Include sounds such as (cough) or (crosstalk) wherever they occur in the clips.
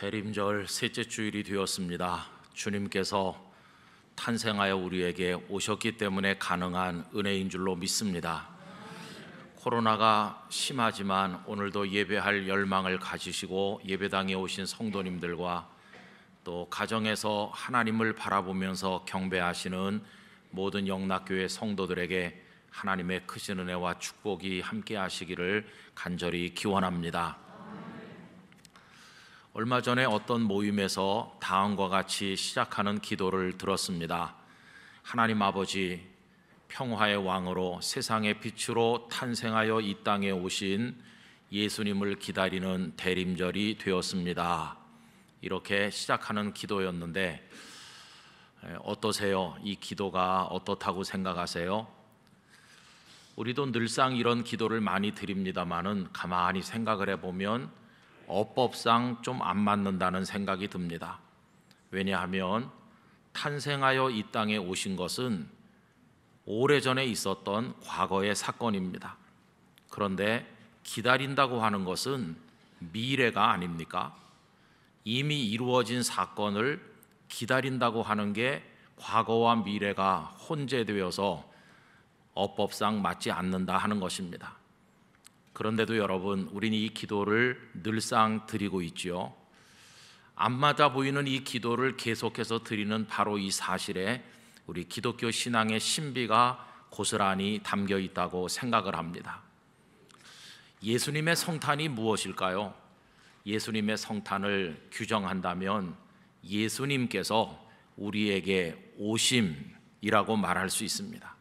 대림절 셋째 주일이 되었습니다. 주님께서 탄생하여 우리에게 오셨기 때문에 가능한 은혜인 줄로 믿습니다. 코로나가 심하지만 오늘도 예배할 열망을 가지시고 예배당에 오신 성도님들과 또 가정에서 하나님을 바라보면서 경배하시는 모든 영락교회 성도들에게 하나님의 크신 은혜와 축복이 함께 하시기를 간절히 기원합니다. 얼마 전에 어떤 모임에서 다음과 같이 시작하는 기도를 들었습니다. 하나님 아버지, 평화의 왕으로 세상의 빛으로 탄생하여 이 땅에 오신 예수님을 기다리는 대림절이 되었습니다. 이렇게 시작하는 기도였는데, 어떠세요? 이 기도가 어떻다고 생각하세요? 우리도 늘상 이런 기도를 많이 드립니다만은 가만히 생각을 해보면 어법상 좀 안 맞는다는 생각이 듭니다. 왜냐하면 탄생하여 이 땅에 오신 것은 오래전에 있었던 과거의 사건입니다. 그런데 기다린다고 하는 것은 미래가 아닙니까? 이미 이루어진 사건을 기다린다고 하는 게 과거와 미래가 혼재되어서 어법상 맞지 않는다 하는 것입니다. 그런데도 여러분, 우리는이 기도를 늘상 드리고 있지요. 앞마다 보이는 이 기도를 계속해서 드리는 바로 이 사실에 우리 기독교 신앙의 신비가 고스란히 담겨 있다고 생각을 합니다. 예수님의 성탄이 무엇일까요? 예수님의 성탄을 규정한다면 예수님께서 우리에게 오심이라고 말할 수 있습니다.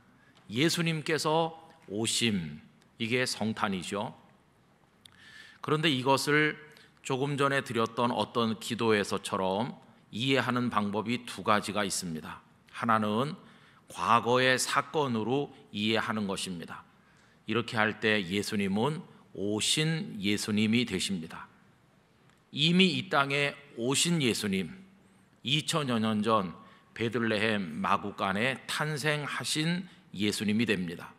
예수님께서 오심, 이게 성탄이죠. 그런데 이것을 조금 전에 드렸던 어떤 기도에서처럼 이해하는 방법이 두 가지가 있습니다. 하나는 과거의 사건으로 이해하는 것입니다. 이렇게 할 때 예수님은 오신 예수님이 되십니다. 이미 이 땅에 오신 예수님, 2000여 년 전 베들레헴 마구간에 탄생하신 예수님이 됩니다.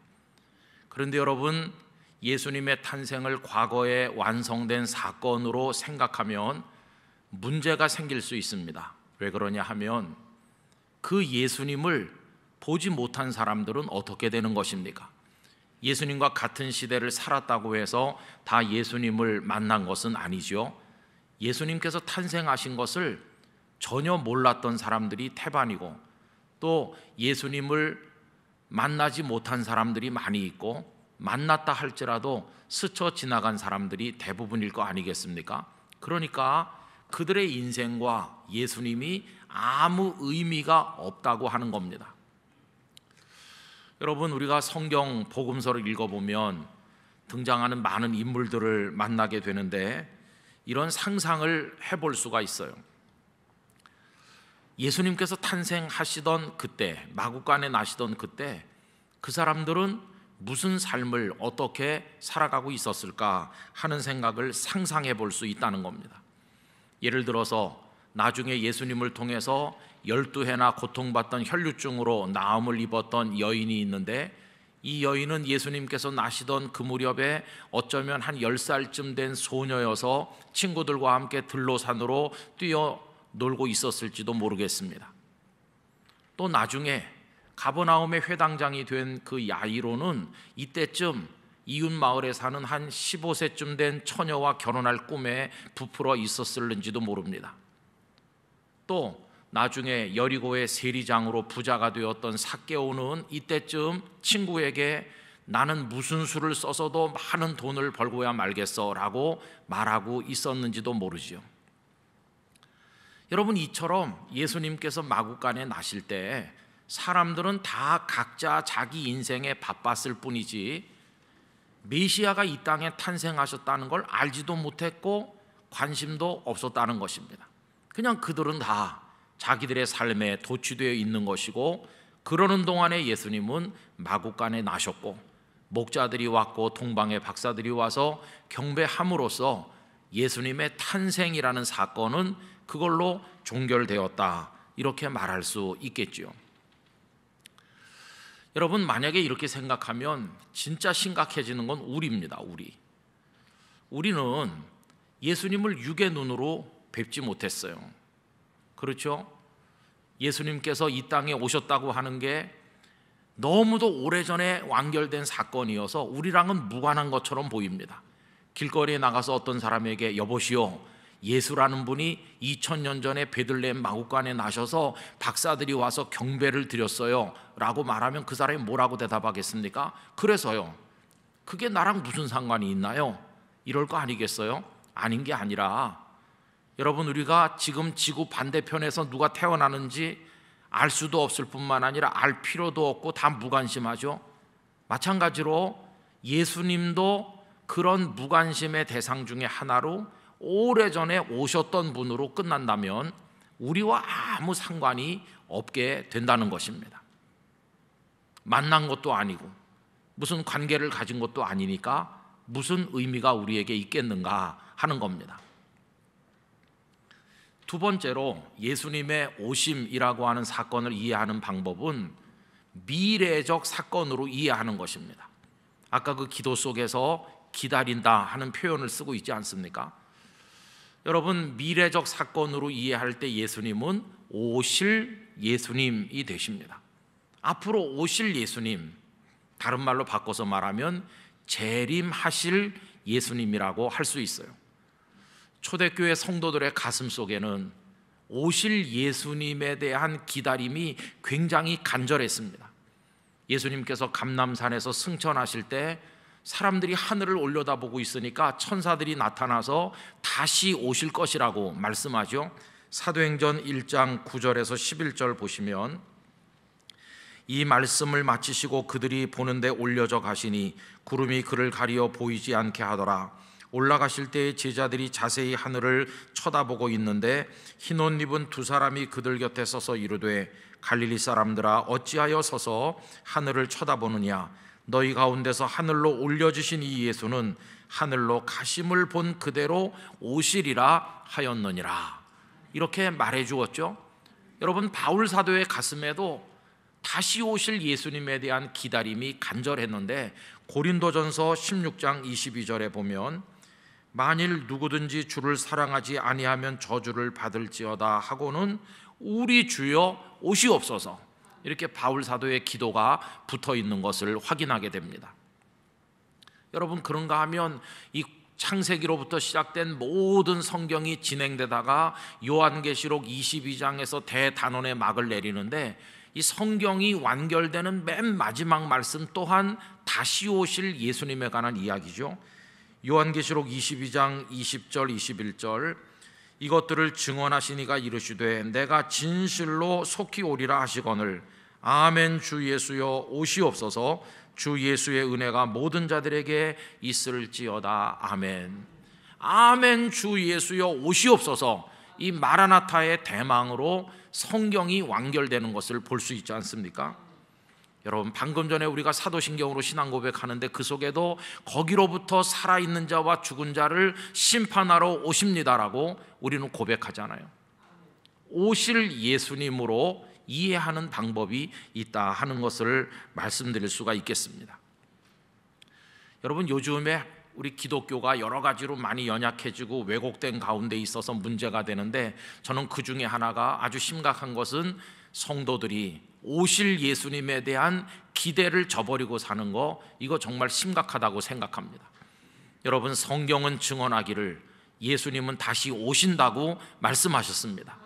그런데 여러분 예수님의 탄생을 과거에 완성된 사건으로 생각하면 문제가 생길 수 있습니다. 왜 그러냐 하면 그 예수님을 보지 못한 사람들은 어떻게 되는 것입니까? 예수님과 같은 시대를 살았다고 해서 다 예수님을 만난 것은 아니죠. 예수님께서 탄생하신 것을 전혀 몰랐던 사람들이 태반이고 또 예수님을 만나지 못한 사람들이 많이 있고 만났다 할지라도 스쳐 지나간 사람들이 대부분일 거 아니겠습니까? 그러니까 그들의 인생과 예수님이 아무 의미가 없다고 하는 겁니다. 여러분 우리가 성경 복음서를 읽어보면 등장하는 많은 인물들을 만나게 되는데 이런 상상을 해볼 수가 있어요. 예수님께서 탄생하시던 그때 마구간에 나시던 그때 그 사람들은 무슨 삶을 어떻게 살아가고 있었을까 하는 생각을 상상해 볼 수 있다는 겁니다. 예를 들어서 나중에 예수님을 통해서 열두 해나 고통받던 혈류증으로 나음을 입었던 여인이 있는데 이 여인은 예수님께서 나시던 그 무렵에 어쩌면 한 열살쯤된 소녀여서 친구들과 함께 들로산으로 뛰어 놀고 있었을지도 모르겠습니다. 또 나중에 가버나움의 회당장이 된 그 야이로는 이때쯤 이웃 마을에 사는 한 15세쯤 된 처녀와 결혼할 꿈에 부풀어 있었을는지도 모릅니다. 또 나중에 여리고의 세리장으로 부자가 되었던 사개오는 이때쯤 친구에게 나는 무슨 수를 써서도 많은 돈을 벌고야 말겠어라고 말하고 있었는지도 모르지요. 여러분 이처럼 예수님께서 마구간에 나실 때 사람들은 다 각자 자기 인생에 바빴을 뿐이지 메시아가 이 땅에 탄생하셨다는 걸 알지도 못했고 관심도 없었다는 것입니다. 그냥 그들은 다 자기들의 삶에 도취되어 있는 것이고 그러는 동안에 예수님은 마구간에 나셨고 목자들이 왔고 동방의 박사들이 와서 경배함으로써 예수님의 탄생이라는 사건은 그걸로 종결되었다. 이렇게 말할 수 있겠지요. 여러분 만약에 이렇게 생각하면 진짜 심각해지는 건 우리입니다. 우리. 우리는 예수님을 육의 눈으로 뵙지 못했어요. 그렇죠? 예수님께서 이 땅에 오셨다고 하는 게 너무도 오래전에 완결된 사건이어서 우리랑은 무관한 것처럼 보입니다. 길거리에 나가서 어떤 사람에게 여보시오 예수라는 분이 2000년 전에 베들레헴 마구간에 나셔서 박사들이 와서 경배를 드렸어요. 라고 말하면 그 사람이 뭐라고 대답하겠습니까? 그래서요. 그게 나랑 무슨 상관이 있나요? 이럴 거 아니겠어요? 아닌 게 아니라 여러분 우리가 지금 지구 반대편에서 누가 태어나는지 알 수도 없을 뿐만 아니라 알 필요도 없고 다 무관심하죠. 마찬가지로 예수님도 그런 무관심의 대상 중에 하나로 오래전에 오셨던 분으로 끝난다면 우리와 아무 상관이 없게 된다는 것입니다. 만난 것도 아니고 무슨 관계를 가진 것도 아니니까 무슨 의미가 우리에게 있겠는가 하는 겁니다. 두 번째로 예수님의 오심이라고 하는 사건을 이해하는 방법은 미래적 사건으로 이해하는 것입니다. 아까 그 기도 속에서 기다린다 하는 표현을 쓰고 있지 않습니까? 여러분 미래적 사건으로 이해할 때 예수님은 오실 예수님이 되십니다. 앞으로 오실 예수님, 다른 말로 바꿔서 말하면 재림하실 예수님이라고 할 수 있어요. 초대교회 성도들의 가슴 속에는 오실 예수님에 대한 기다림이 굉장히 간절했습니다. 예수님께서 감남산에서 승천하실 때 사람들이 하늘을 올려다보고 있으니까 천사들이 나타나서 다시 오실 것이라고 말씀하죠. 사도행전 1장 9절에서 11절 보시면 이 말씀을 마치시고 그들이 보는데 올려져 가시니 구름이 그를 가리어 보이지 않게 하더라. 올라가실 때 제자들이 자세히 하늘을 쳐다보고 있는데 흰 옷 입은 두 사람이 그들 곁에 서서 이르되 갈릴리 사람들아 어찌하여 서서 하늘을 쳐다보느냐 너희 가운데서 하늘로 올려주신 이 예수는 하늘로 가심을 본 그대로 오시리라 하였느니라. 이렇게 말해 주었죠. 여러분, 바울 사도의 가슴에도 다시 오실 예수님에 대한 기다림이 간절했는데 고린도전서 16장 22절에 보면 만일 누구든지 주를 사랑하지 아니하면 저주를 받을지어다 하고는 우리 주여 오시옵소서 이렇게 바울 사도의 기도가 붙어 있는 것을 확인하게 됩니다. 여러분 그런가 하면 이 창세기로부터 시작된 모든 성경이 진행되다가 요한계시록 22장에서 대단원의 막을 내리는데 이 성경이 완결되는 맨 마지막 말씀 또한 다시 오실 예수님에 관한 이야기죠. 요한계시록 22장 20절 21절 이것들을 증언하시니가 이르시되 내가 진실로 속히 오리라 하시거늘 아멘 주 예수여 오시옵소서 주 예수의 은혜가 모든 자들에게 있을지어다 아멘 아멘 주 예수여 오시옵소서 이 마라나타의 대망으로 성경이 완결되는 것을 볼 수 있지 않습니까? 여러분 방금 전에 우리가 사도신경으로 신앙 고백하는데 그 속에도 거기로부터 살아있는 자와 죽은 자를 심판하러 오십니다라고 우리는 고백하잖아요. 오실 예수님으로 이해하는 방법이 있다 하는 것을 말씀드릴 수가 있겠습니다. 여러분 요즘에 우리 기독교가 여러 가지로 많이 연약해지고 왜곡된 가운데 있어서 문제가 되는데 저는 그 중에 하나가 아주 심각한 것은 성도들이 오실 예수님에 대한 기대를 저버리고 사는 거 이거 정말 심각하다고 생각합니다. 여러분 성경은 증언하기를 예수님은 다시 오신다고 말씀하셨습니다.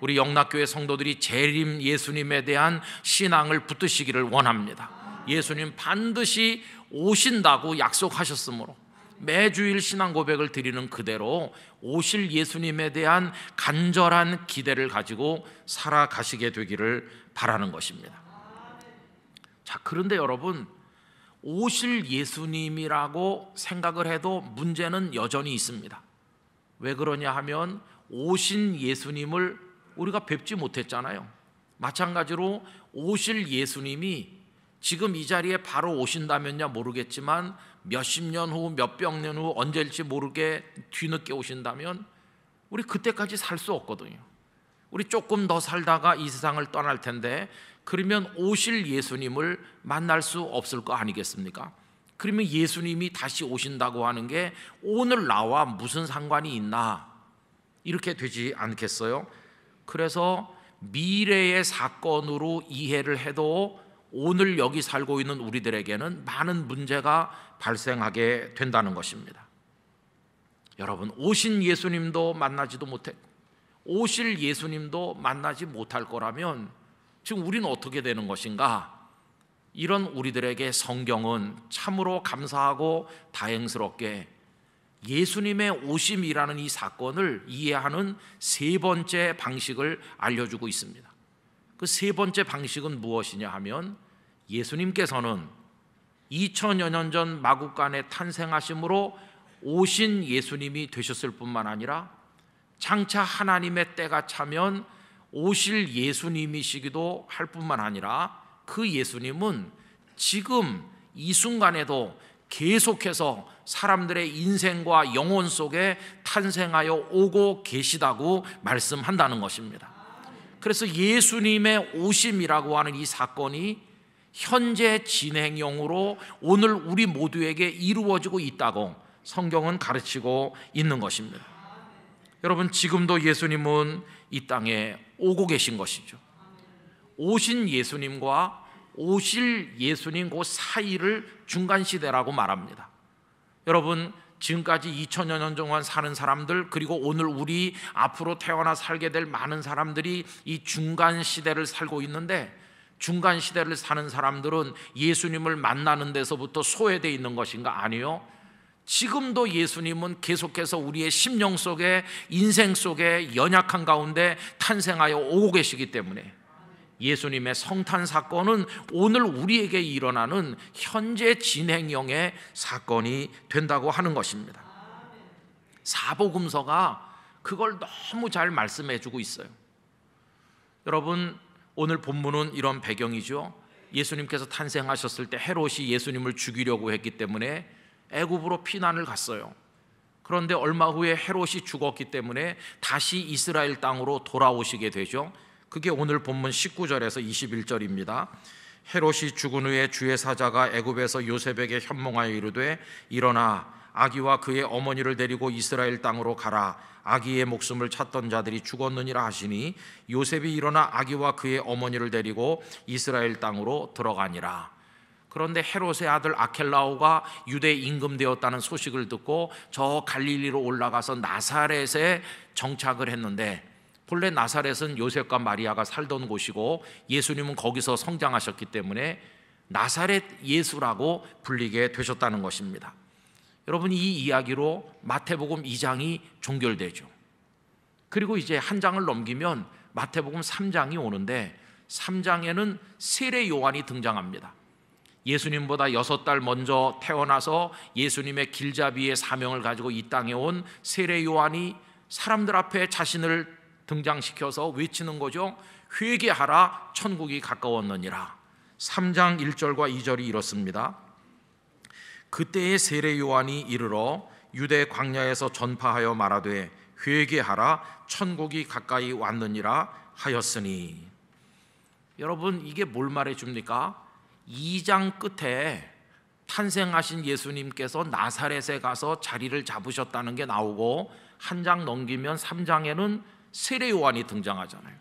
우리 영락교회 성도들이 재림 예수님에 대한 신앙을 붙드시기를 원합니다. 예수님 반드시 오신다고 약속하셨으므로 매주일 신앙 고백을 드리는 그대로 오실 예수님에 대한 간절한 기대를 가지고 살아가시게 되기를 바라는 것입니다. 자, 그런데 여러분, 오실 예수님이라고 생각을 해도 문제는 여전히 있습니다. 왜 그러냐 하면 오신 예수님을 우리가 뵙지 못했잖아요. 마찬가지로 오실 예수님이 지금 이 자리에 바로 오신다면야 모르겠지만 몇십 년 후, 몇 백 년 후, 언제일지 모르게 뒤늦게 오신다면 우리 그때까지 살 수 없거든요. 우리 조금 더 살다가 이 세상을 떠날 텐데 그러면 오실 예수님을 만날 수 없을 거 아니겠습니까? 그러면 예수님이 다시 오신다고 하는 게 오늘 나와 무슨 상관이 있나? 이렇게 되지 않겠어요? 그래서 미래의 사건으로 이해를 해도 오늘 여기 살고 있는 우리들에게는 많은 문제가 발생하게 된다는 것입니다. 여러분, 오신 예수님도 만나지도 못했 오실 예수님도 만나지 못할 거라면 지금 우리는 어떻게 되는 것인가? 이런 우리들에게 성경은 참으로 감사하고 다행스럽게 예수님의 오심이라는 이 사건을 이해하는 세 번째 방식을 알려주고 있습니다. 그세 번째 방식은 무엇이냐 하면 예수님께서는 2000여 년 전 마국간에 탄생하심으로 오신 예수님이 되셨을 뿐만 아니라 장차 하나님의 때가 차면 오실 예수님이시기도 할 뿐만 아니라 그 예수님은 지금 이 순간에도 계속해서 사람들의 인생과 영혼 속에 탄생하여 오고 계시다고 말씀한다는 것입니다. 그래서 예수님의 오심이라고 하는 이 사건이 현재 진행형으로 오늘 우리 모두에게 이루어지고 있다고 성경은 가르치고 있는 것입니다. 여러분, 지금도 예수님은 이 땅에 오고 계신 것이죠. 오신 예수님과 오실 예수님 그 사이를 중간시대라고 말합니다. 여러분, 지금까지 2000여 년 동안 사는 사람들 그리고 오늘 우리 앞으로 태어나 살게 될 많은 사람들이 이 중간 시대를 살고 있는데 중간 시대를 사는 사람들은 예수님을 만나는 데서부터 소외되어 있는 것인가 아니요. 지금도 예수님은 계속해서 우리의 심령 속에 인생 속에 연약한 가운데 탄생하여 오고 계시기 때문에 예수님의 성탄 사건은 오늘 우리에게 일어나는 현재 진행형의 사건이 된다고 하는 것입니다. 사복음서가 그걸 너무 잘 말씀해 주고 있어요. 여러분, 오늘 본문은 이런 배경이죠. 예수님께서 탄생하셨을 때 헤롯이 예수님을 죽이려고 했기 때문에 애굽으로 피난을 갔어요. 그런데 얼마 후에 헤롯이 죽었기 때문에 다시 이스라엘 땅으로 돌아오시게 되죠. 그게 오늘 본문 19절에서 21절입니다. 헤롯이 죽은 후에 주의 사자가 애굽에서 요셉에게 현몽하여 이르되 일어나 아기와 그의 어머니를 데리고 이스라엘 땅으로 가라 아기의 목숨을 찾던 자들이 죽었느니라 하시니 요셉이 일어나 아기와 그의 어머니를 데리고 이스라엘 땅으로 들어가니라 그런데 헤롯의 아들 아켈라오가 유대 임금되었다는 소식을 듣고 저 갈릴리로 올라가서 나사렛에 정착을 했는데 본래 나사렛은 요셉과 마리아가 살던 곳이고 예수님은 거기서 성장하셨기 때문에 나사렛 예수라고 불리게 되셨다는 것입니다. 여러분 이 이야기로 마태복음 2장이 종결되죠. 그리고 이제 한 장을 넘기면 마태복음 3장이 오는데 3장에는 세례 요한이 등장합니다. 예수님보다 여섯 달 먼저 태어나서 예수님의 길잡이의 사명을 가지고 이 땅에 온 세례 요한이 사람들 앞에 자신을 등장시켜서 외치는 거죠. 회개하라 천국이 가까웠느니라. 3장 1절과 2절이 이렇습니다. 그때의 세례 요한이 이르러 유대 광야에서 전파하여 말하되 회개하라 천국이 가까이 왔느니라 하였으니 여러분 이게 뭘 말해 줍니까? 2장 끝에 탄생하신 예수님께서 나사렛에 가서 자리를 잡으셨다는 게 나오고 한 장 넘기면 3장에는 세례 요한이 등장하잖아요.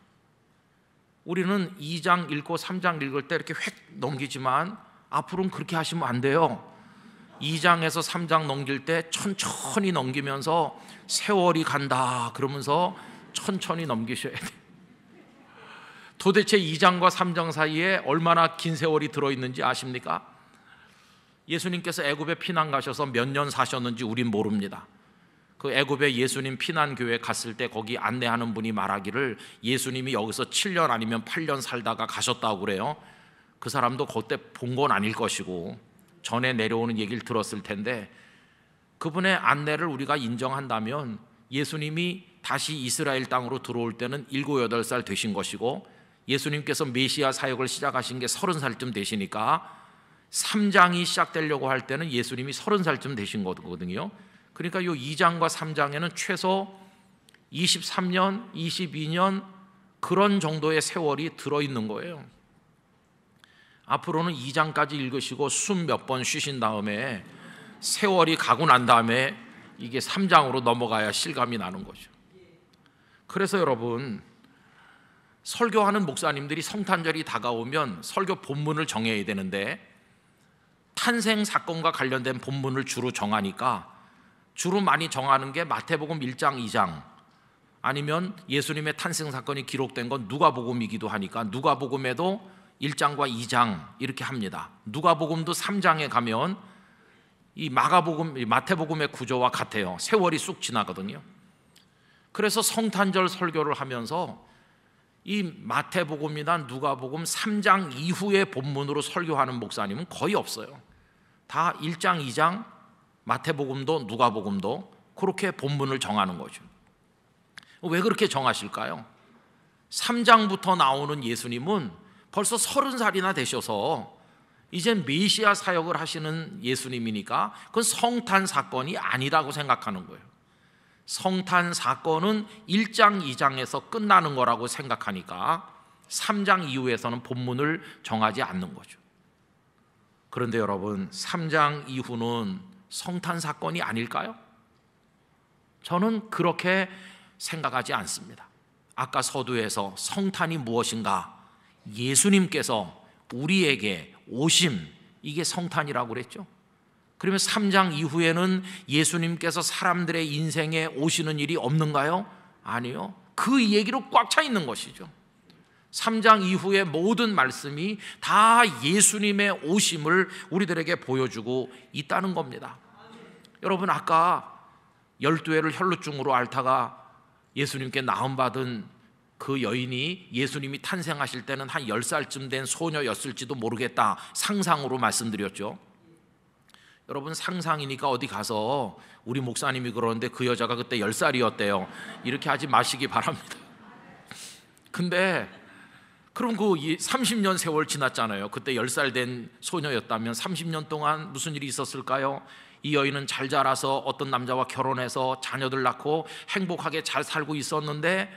우리는 2장 읽고 3장 읽을 때 이렇게 획 넘기지만 앞으로는 그렇게 하시면 안 돼요. 2장에서 3장 넘길 때 천천히 넘기면서 세월이 간다 그러면서 천천히 넘기셔야 돼요. 도대체 2장과 3장 사이에 얼마나 긴 세월이 들어있는지 아십니까? 예수님께서 애굽에 피난 가셔서 몇 년 사셨는지 우린 모릅니다. 그 애굽에 예수님 피난 교회 갔을 때 거기 안내하는 분이 말하기를 예수님이 여기서 7년 아니면 8년 살다가 가셨다고 그래요. 그 사람도 그때 본 건 아닐 것이고 전에 내려오는 얘기를 들었을 텐데 그분의 안내를 우리가 인정한다면 예수님이 다시 이스라엘 땅으로 들어올 때는 7, 8살 되신 것이고 예수님께서 메시아 사역을 시작하신 게 30살쯤 되시니까 3장이 시작되려고 할 때는 예수님이 30살쯤 되신 거거든요. 그러니까 이 2장과 3장에는 최소 23년, 22년 그런 정도의 세월이 들어 있는 거예요. 앞으로는 2장까지 읽으시고 숨 몇 번 쉬신 다음에 세월이 가고 난 다음에 이게 3장으로 넘어가야 실감이 나는 거죠. 그래서 여러분 설교하는 목사님들이 성탄절이 다가오면 설교 본문을 정해야 되는데 탄생 사건과 관련된 본문을 주로 정하니까 주로 많이 정하는 게 마태복음 1장, 2장 아니면 예수님의 탄생 사건이 기록된 건 누가복음이기도 하니까 누가복음에도 1장과 2장 이렇게 합니다. 누가복음도 3장에 가면 이 마가복음, 마태복음의 구조와 같아요. 세월이 쑥 지나거든요. 그래서 성탄절 설교를 하면서 이 마태복음이나 누가복음 3장 이후의 본문으로 설교하는 목사님은 거의 없어요. 다 1장, 2장, 마태복음도 누가복음도 그렇게 본문을 정하는 거죠. 왜 그렇게 정하실까요? 3장부터 나오는 예수님은 벌써 서른 살이나 되셔서 이제 메시아 사역을 하시는 예수님이니까 그건 성탄 사건이 아니라고 생각하는 거예요. 성탄 사건은 1장, 2장에서 끝나는 거라고 생각하니까 3장 이후에서는 본문을 정하지 않는 거죠. 그런데 여러분, 3장 이후는 성탄 사건이 아닐까요? 저는 그렇게 생각하지 않습니다. 아까 서두에서 성탄이 무엇인가? 예수님께서 우리에게 오심, 이게 성탄이라고 그랬죠. 그러면 3장 이후에는 예수님께서 사람들의 인생에 오시는 일이 없는가요? 아니요. 그 얘기로 꽉 차 있는 것이죠. 3장 이후의 모든 말씀이 다 예수님의 오심을 우리들에게 보여주고 있다는 겁니다. 여러분 아까 열두해를 혈루증으로 앓다가 예수님께 나음받은 그 여인이 예수님이 탄생하실 때는 한 10살쯤 된 소녀였을지도 모르겠다 상상으로 말씀드렸죠 여러분 상상이니까 어디 가서 우리 목사님이 그러는데 그 여자가 그때 10살이었대요 이렇게 하지 마시기 바랍니다 근데 그럼 그 30년 세월 지났잖아요 그때 10살 된 소녀였다면 30년 동안 무슨 일이 있었을까요? 이 여인은 잘 자라서 어떤 남자와 결혼해서 자녀들 낳고 행복하게 잘 살고 있었는데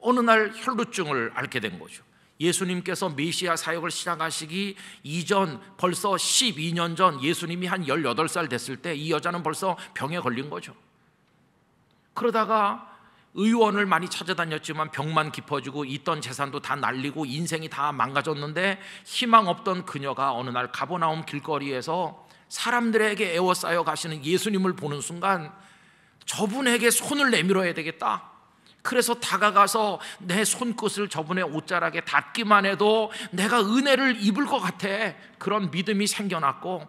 어느 날 혈루증을 앓게 된 거죠. 예수님께서 메시아 사역을 시작하시기 이전 벌써 12년 전 예수님이 한 18살 됐을 때 이 여자는 벌써 병에 걸린 거죠. 그러다가 의원을 많이 찾아다녔지만 병만 깊어지고 있던 재산도 다 날리고 인생이 다 망가졌는데 희망 없던 그녀가 어느 날 가보나움 길거리에서 사람들에게 애워싸여 가시는 예수님을 보는 순간 저분에게 손을 내밀어야 되겠다. 그래서 다가가서 내 손끝을 저분의 옷자락에 닿기만 해도 내가 은혜를 입을 것 같아. 그런 믿음이 생겨났고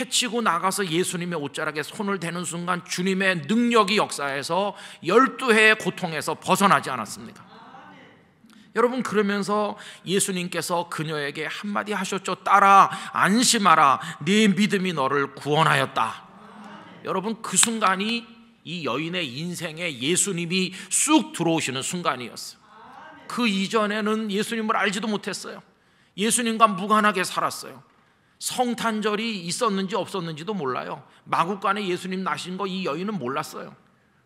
해치고 나가서 예수님의 옷자락에 손을 대는 순간 주님의 능력이 역사에서 열두 해의 고통에서 벗어나지 않았습니까? 여러분 그러면서 예수님께서 그녀에게 한마디 하셨죠. 따라 안심하라. 네 믿음이 너를 구원하였다. 여러분 그 순간이 이 여인의 인생에 예수님이 쑥 들어오시는 순간이었어요. 그 이전에는 예수님을 알지도 못했어요. 예수님과 무관하게 살았어요. 성탄절이 있었는지 없었는지도 몰라요. 마국간에 예수님 나신 거 이 여인은 몰랐어요.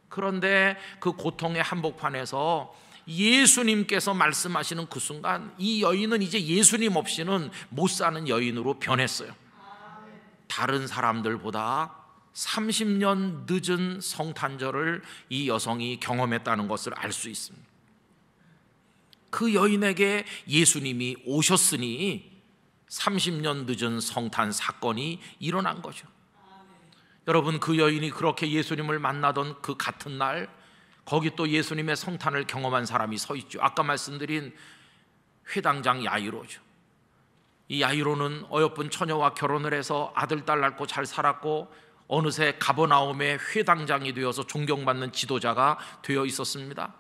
그런데 그 고통의 한복판에서 예수님께서 말씀하시는 그 순간 이 여인은 이제 예수님 없이는 못 사는 여인으로 변했어요. 다른 사람들보다 30년 늦은 성탄절을 이 여성이 경험했다는 것을 알 수 있습니다. 그 여인에게 예수님이 오셨으니 30년 늦은 성탄 사건이 일어난 거죠. 여러분 그 여인이 그렇게 예수님을 만나던 그 같은 날 거기 또 예수님의 성탄을 경험한 사람이 서 있죠. 아까 말씀드린 회당장 야이로죠. 이 야이로는 어여쁜 처녀와 결혼을 해서 아들 딸 낳고 잘 살았고 어느새 가버나움의 회당장이 되어서 존경받는 지도자가 되어 있었습니다.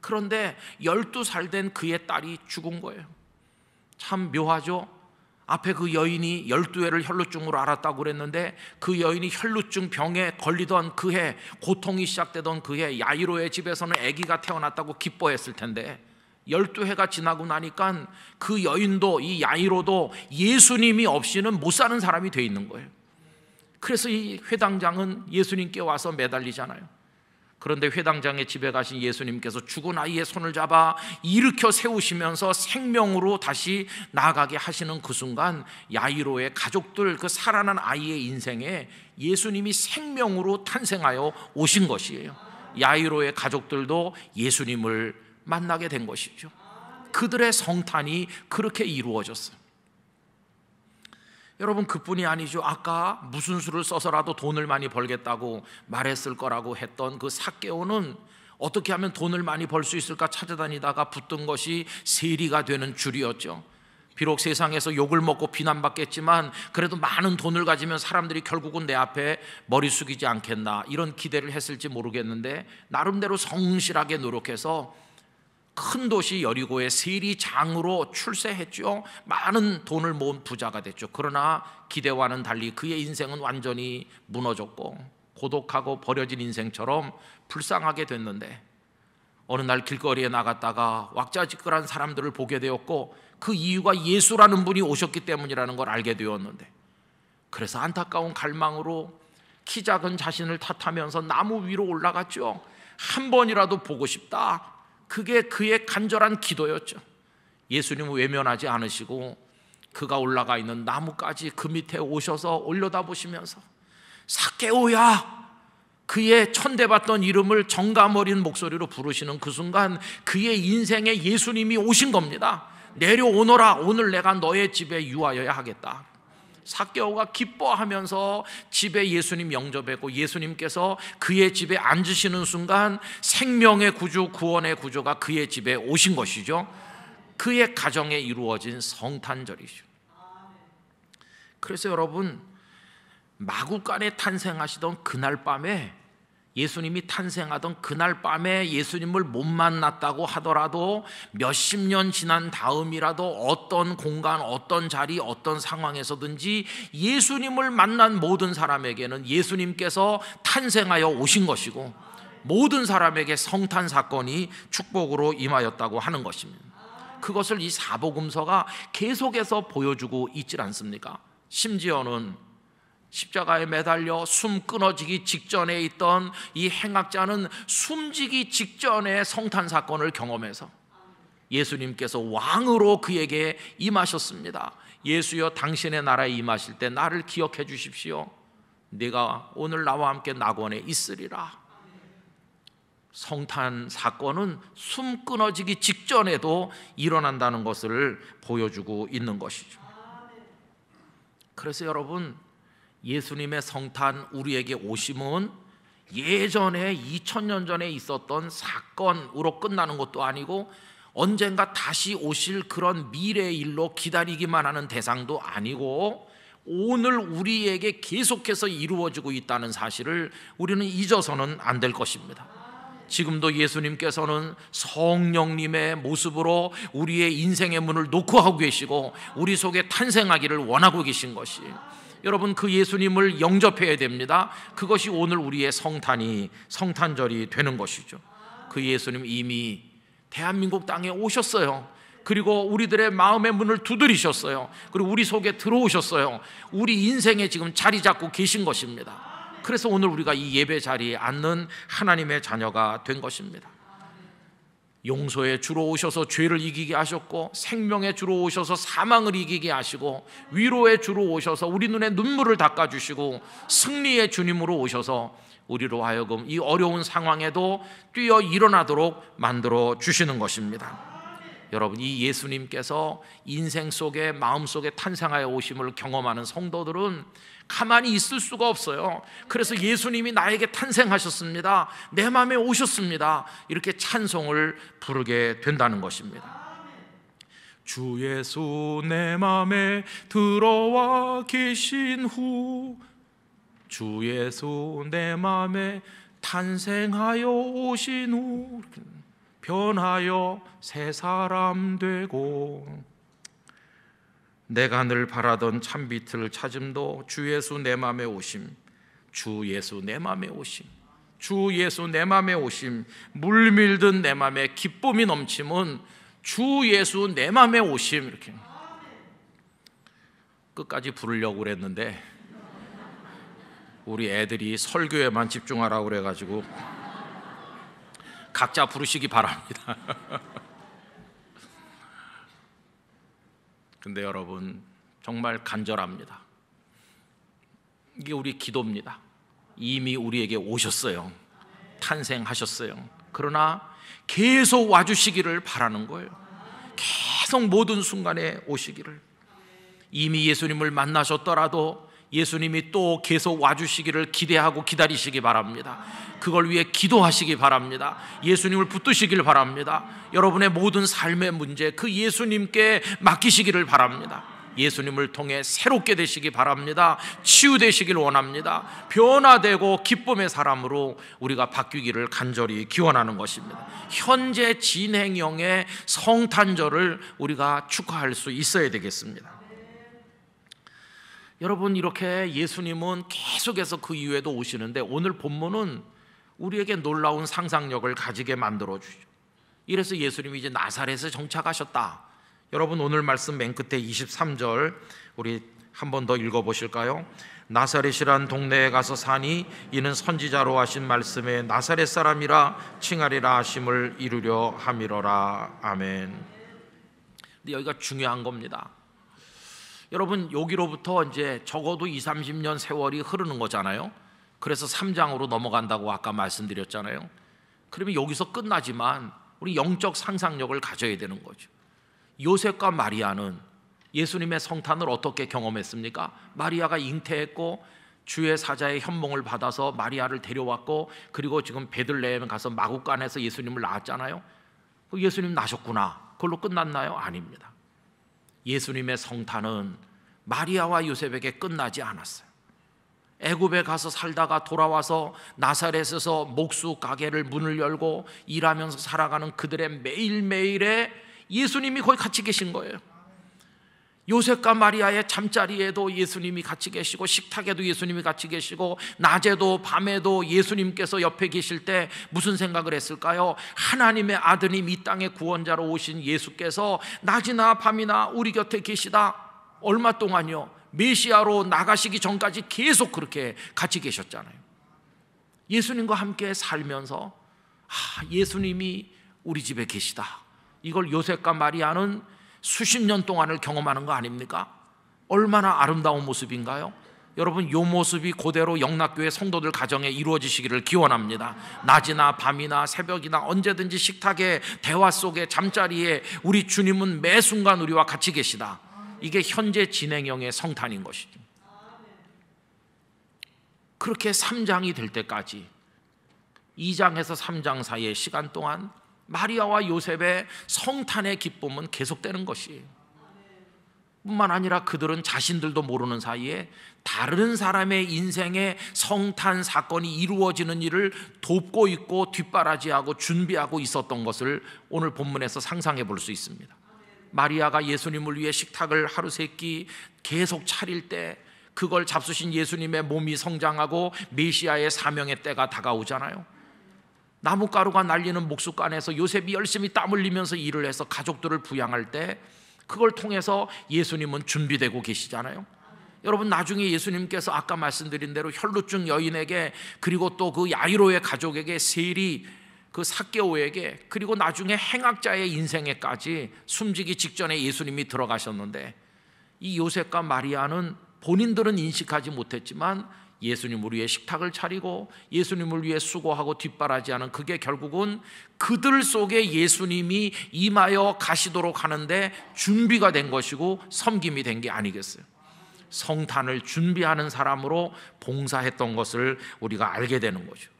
그런데 12살 된 그의 딸이 죽은 거예요. 참 묘하죠. 앞에 그 여인이 열두 해를 혈루증으로 알았다고 그랬는데 그 여인이 혈루증 병에 걸리던 그 해 고통이 시작되던 그 해 야이로의 집에서는 아기가 태어났다고 기뻐했을 텐데 열두 해가 지나고 나니까 그 여인도 이 야이로도 예수님이 없이는 못 사는 사람이 돼 있는 거예요. 그래서 이 회당장은 예수님께 와서 매달리잖아요. 그런데 회당장에 집에 가신 예수님께서 죽은 아이의 손을 잡아 일으켜 세우시면서 생명으로 다시 나가게 하시는 그 순간 야이로의 가족들 그 살아난 아이의 인생에 예수님이 생명으로 탄생하여 오신 것이에요. 야이로의 가족들도 예수님을 만나게 된 것이죠. 그들의 성탄이 그렇게 이루어졌어요. 여러분 그뿐이 아니죠. 아까 무슨 수를 써서라도 돈을 많이 벌겠다고 말했을 거라고 했던 그사께오는 어떻게 하면 돈을 많이 벌 수 있을까 찾아다니다가 붙은 것이 세리가 되는 줄이었죠. 비록 세상에서 욕을 먹고 비난받겠지만 그래도 많은 돈을 가지면 사람들이 결국은 내 앞에 머리 숙이지 않겠나 이런 기대를 했을지 모르겠는데 나름대로 성실하게 노력해서 큰 도시 여리고의 세리장으로 출세했죠. 많은 돈을 모은 부자가 됐죠. 그러나 기대와는 달리 그의 인생은 완전히 무너졌고 고독하고 버려진 인생처럼 불쌍하게 됐는데 어느 날 길거리에 나갔다가 왁자지껄한 사람들을 보게 되었고 그 이유가 예수라는 분이 오셨기 때문이라는 걸 알게 되었는데 그래서 안타까운 갈망으로 키 작은 자신을 탓하면서 나무 위로 올라갔죠. 한 번이라도 보고 싶다. 그게 그의 간절한 기도였죠. 예수님 외면하지 않으시고 그가 올라가 있는 나무까지 그 밑에 오셔서 올려다보시면서 사케오야 그의 천대받던 이름을 정감어린 목소리로 부르시는 그 순간 그의 인생에 예수님이 오신 겁니다. 내려오너라 오늘 내가 너의 집에 유하여야 하겠다. 사개오가 기뻐하면서 집에 예수님 영접했고 예수님께서 그의 집에 앉으시는 순간 생명의 구주 구원의 구조가 그의 집에 오신 것이죠. 그의 가정에 이루어진 성탄절이죠. 그래서 여러분 마구간에 탄생하시던 그날 밤에 예수님이 탄생하던 그날 밤에 예수님을 못 만났다고 하더라도 몇 십 년 지난 다음이라도 어떤 공간, 어떤 자리, 어떤 상황에서든지 예수님을 만난 모든 사람에게는 예수님께서 탄생하여 오신 것이고 모든 사람에게 성탄 사건이 축복으로 임하였다고 하는 것입니다. 그것을 이 사복음서가 계속해서 보여주고 있질 않습니까? 심지어는 십자가에 매달려 숨 끊어지기 직전에 있던 이 행악자는 숨지기 직전에 성탄 사건을 경험해서 예수님께서 왕으로 그에게 임하셨습니다. 예수여 당신의 나라에 임하실 때 나를 기억해 주십시오. 내가 오늘 나와 함께 낙원에 있으리라. 성탄 사건은 숨 끊어지기 직전에도 일어난다는 것을 보여주고 있는 것이죠. 그래서 여러분 예수님의 성탄 우리에게 오심은 예전에 2000년 전에 있었던 사건으로 끝나는 것도 아니고 언젠가 다시 오실 그런 미래의 일로 기다리기만 하는 대상도 아니고 오늘 우리에게 계속해서 이루어지고 있다는 사실을 우리는 잊어서는 안 될 것입니다. 지금도 예수님께서는 성령님의 모습으로 우리의 인생의 문을 놓고 하고 계시고 우리 속에 탄생하기를 원하고 계신 것이 여러분 그 예수님을 영접해야 됩니다. 그것이 오늘 우리의 성탄이 성탄절이 되는 것이죠. 그 예수님 이미 대한민국 땅에 오셨어요. 그리고 우리들의 마음의 문을 두드리셨어요. 그리고 우리 속에 들어오셨어요. 우리 인생에 지금 자리 잡고 계신 것입니다. 그래서 오늘 우리가 이 예배 자리에 앉는 하나님의 자녀가 된 것입니다. 용서에 주로 오셔서 죄를 이기게 하셨고 생명에 주로 오셔서 사망을 이기게 하시고 위로에 주로 오셔서 우리 눈에 눈물을 닦아 주시고 승리의 주님으로 오셔서 우리로 하여금 이 어려운 상황에도 뛰어 일어나도록 만들어 주시는 것입니다. 여러분 이 예수님께서 인생 속에 마음 속에 탄생하여 오심을 경험하는 성도들은 가만히 있을 수가 없어요. 그래서 예수님이 나에게 탄생하셨습니다. 내 마음에 오셨습니다. 이렇게 찬송을 부르게 된다는 것입니다. 주 예수 내 마음에 들어와 계신 후 주 예수 내 마음에 탄생하여 오신 후 변하여 새 사람 되고 내가 늘 바라던 참빛을 찾음도 주 예수 내 맘에 오심 주 예수 내 맘에 오심 주 예수 내 맘에 오심 물밀든 내 맘에 기쁨이 넘침은 주 예수 내 맘에 오심 이렇게 끝까지 부르려고 그랬는데 우리 애들이 설교에만 집중하라고 그래가지고 각자 부르시기 바랍니다. (laughs) 근데 여러분 정말 간절합니다. 이게 우리 기도입니다. 이미 우리에게 오셨어요. 탄생하셨어요. 그러나 계속 와주시기를 바라는 거예요. 계속 모든 순간에 오시기를. 이미 예수님을 만나셨더라도 예수님이 또 계속 와주시기를 기대하고 기다리시기 바랍니다. 그걸 위해 기도하시기 바랍니다. 예수님을 붙드시길 바랍니다. 여러분의 모든 삶의 문제 그 예수님께 맡기시기를 바랍니다. 예수님을 통해 새롭게 되시기 바랍니다. 치유되시길 원합니다. 변화되고 기쁨의 사람으로 우리가 바뀌기를 간절히 기원하는 것입니다. 현재 진행형의 성탄절을 우리가 축하할 수 있어야 되겠습니다. 여러분 이렇게 예수님은 계속해서 그 이후에도 오시는데 오늘 본문은 우리에게 놀라운 상상력을 가지게 만들어 주죠. 이래서 예수님이 이제 나사렛에 정착하셨다. 여러분 오늘 말씀 맨 끝에 23절 우리 한 번 더 읽어 보실까요? 나사렛이란 동네에 가서 사니 이는 선지자로 하신 말씀에 나사렛 사람이라 칭하리라 하심을 이루려 함이로라. 아멘. 근데 여기가 중요한 겁니다. 여러분 여기로부터 이제 적어도 2, 30년 세월이 흐르는 거잖아요. 그래서 3장으로 넘어간다고 아까 말씀드렸잖아요. 그러면 여기서 끝나지만 우리 영적 상상력을 가져야 되는 거죠. 요셉과 마리아는 예수님의 성탄을 어떻게 경험했습니까? 마리아가 잉태했고 주의 사자의 현몽을 받아서 마리아를 데려왔고 그리고 지금 베들레헴 가서 마구간에서 예수님을 낳았잖아요. 그 예수님 나셨구나. 그걸로 끝났나요? 아닙니다. 예수님의 성탄은 마리아와 요셉에게 끝나지 않았어요. 애굽에 가서 살다가 돌아와서 나사렛에서 목수 가게를 문을 열고 일하면서 살아가는 그들의 매일매일에 예수님이 거기 같이 계신 거예요. 요셉과 마리아의 잠자리에도 예수님이 같이 계시고 식탁에도 예수님이 같이 계시고 낮에도 밤에도 예수님께서 옆에 계실 때 무슨 생각을 했을까요? 하나님의 아드님 이 땅의 구원자로 오신 예수께서 낮이나 밤이나 우리 곁에 계시다. 얼마 동안요? 메시아로 나가시기 전까지 계속 그렇게 같이 계셨잖아요. 예수님과 함께 살면서 아, 예수님이 우리 집에 계시다. 이걸 요셉과 마리아는 수십 년 동안을 경험하는 거 아닙니까? 얼마나 아름다운 모습인가요? 여러분 요 모습이 고대로 영락교회 성도들 가정에 이루어지시기를 기원합니다. 낮이나 밤이나 새벽이나 언제든지 식탁에 대화 속에 잠자리에 우리 주님은 매 순간 우리와 같이 계시다. 이게 현재 진행형의 성탄인 것이죠. 그렇게 3장이 될 때까지 2장에서 3장 사이의 시간 동안 마리아와 요셉의 성탄의 기쁨은 계속되는 것이에요. 뿐만 아니라 그들은 자신들도 모르는 사이에 다른 사람의 인생의 성탄 사건이 이루어지는 일을 돕고 있고 뒷바라지하고 준비하고 있었던 것을 오늘 본문에서 상상해 볼 수 있습니다. 마리아가 예수님을 위해 식탁을 하루 세 끼 계속 차릴 때 그걸 잡수신 예수님의 몸이 성장하고 메시아의 사명의 때가 다가오잖아요. 나뭇가루가 날리는 목수간에서 요셉이 열심히 땀 흘리면서 일을 해서 가족들을 부양할 때 그걸 통해서 예수님은 준비되고 계시잖아요. 여러분 나중에 예수님께서 아까 말씀드린 대로 혈루증 여인에게 그리고 또 그 야이로의 가족에게 세리 그사께오에게 그리고 나중에 행악자의 인생에까지 숨지기 직전에 예수님이 들어가셨는데 이 요셉과 마리아는 본인들은 인식하지 못했지만 예수님을 위해 식탁을 차리고 예수님을 위해 수고하고 뒷바라지하는 그게 결국은 그들 속에 예수님이 임하여 가시도록 하는데 준비가 된 것이고 섬김이 된 게 아니겠어요. 성탄을 준비하는 사람으로 봉사했던 것을 우리가 알게 되는 거죠.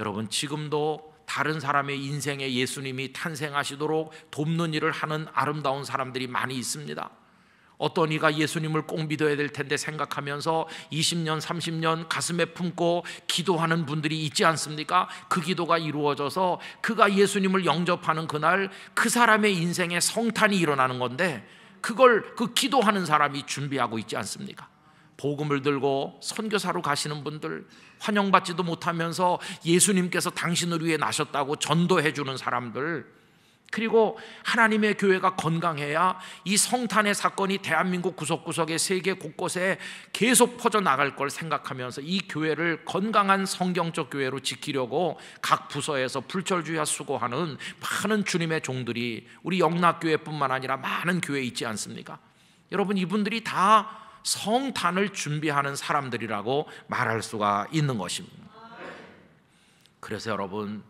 여러분 지금도 다른 사람의 인생에 예수님이 탄생하시도록 돕는 일을 하는 아름다운 사람들이 많이 있습니다. 어떤 이가 예수님을 꼭 믿어야 될 텐데 생각하면서 20년, 30년 가슴에 품고 기도하는 분들이 있지 않습니까? 그 기도가 이루어져서 그가 예수님을 영접하는 그날 그 사람의 인생에 성탄이 일어나는 건데 그걸 그 기도하는 사람이 준비하고 있지 않습니까? 복음을 들고 선교사로 가시는 분들 환영받지도 못하면서 예수님께서 당신을 위해 나셨다고 전도해 주는 사람들 그리고 하나님의 교회가 건강해야 이 성탄의 사건이 대한민국 구석구석에 세계 곳곳에 계속 퍼져 나갈 걸 생각하면서 이 교회를 건강한 성경적 교회로 지키려고 각 부서에서 불철주야 수고하는 많은 주님의 종들이 우리 영락교회뿐만 아니라 많은 교회 있지 않습니까? 여러분 이분들이 다 성탄을 준비하는 사람들이라고 말할 수가 있는 것입니다. 그래서 여러분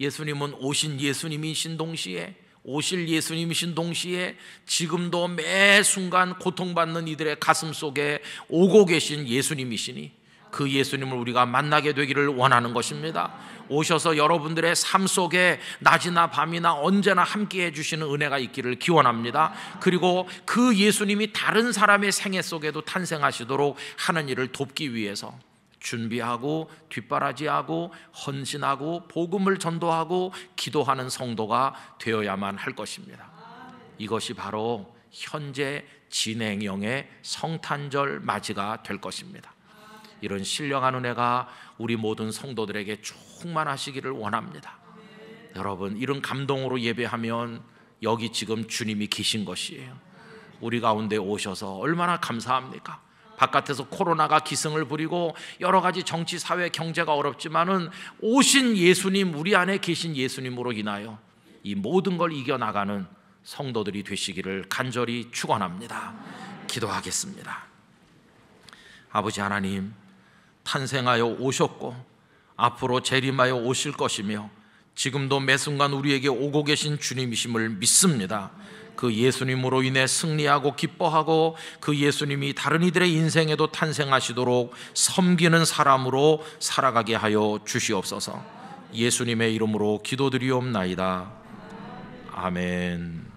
예수님은 오신 예수님이신 동시에 오실 예수님이신 동시에 지금도 매 순간 고통받는 이들의 가슴 속에 오고 계신 예수님이시니 그 예수님을 우리가 만나게 되기를 원하는 것입니다. 오셔서 여러분들의 삶 속에 낮이나 밤이나 언제나 함께 해주시는 은혜가 있기를 기원합니다. 그리고 그 예수님이 다른 사람의 생애 속에도 탄생하시도록 하는 일을 돕기 위해서 준비하고 뒷바라지하고 헌신하고 복음을 전도하고 기도하는 성도가 되어야만 할 것입니다. 이것이 바로 현재 진행형의 성탄절 맞이가 될 것입니다. 이런 신령한 은혜가 우리 모든 성도들에게 충만하시기를 원합니다. 여러분, 이런 감동으로 예배하면 여기 지금 주님이 계신 것이에요. 우리 가운데 오셔서 얼마나 감사합니까? 바깥에서 코로나가 기승을 부리고 여러 가지 정치, 사회, 경제가 어렵지만은 오신 예수님, 우리 안에 계신 예수님으로 인하여 이 모든 걸 이겨나가는 성도들이 되시기를 간절히 축원합니다. 기도하겠습니다. 아버지 하나님, 탄생하여 오셨고 앞으로 재림하여 오실 것이며 지금도 매 순간 우리에게 오고 계신 주님이심을 믿습니다. 그 예수님으로 인해 승리하고 기뻐하고 그 예수님이 다른 이들의 인생에도 탄생하시도록 섬기는 사람으로 살아가게 하여 주시옵소서. 예수님의 이름으로 기도드리옵나이다. 아멘.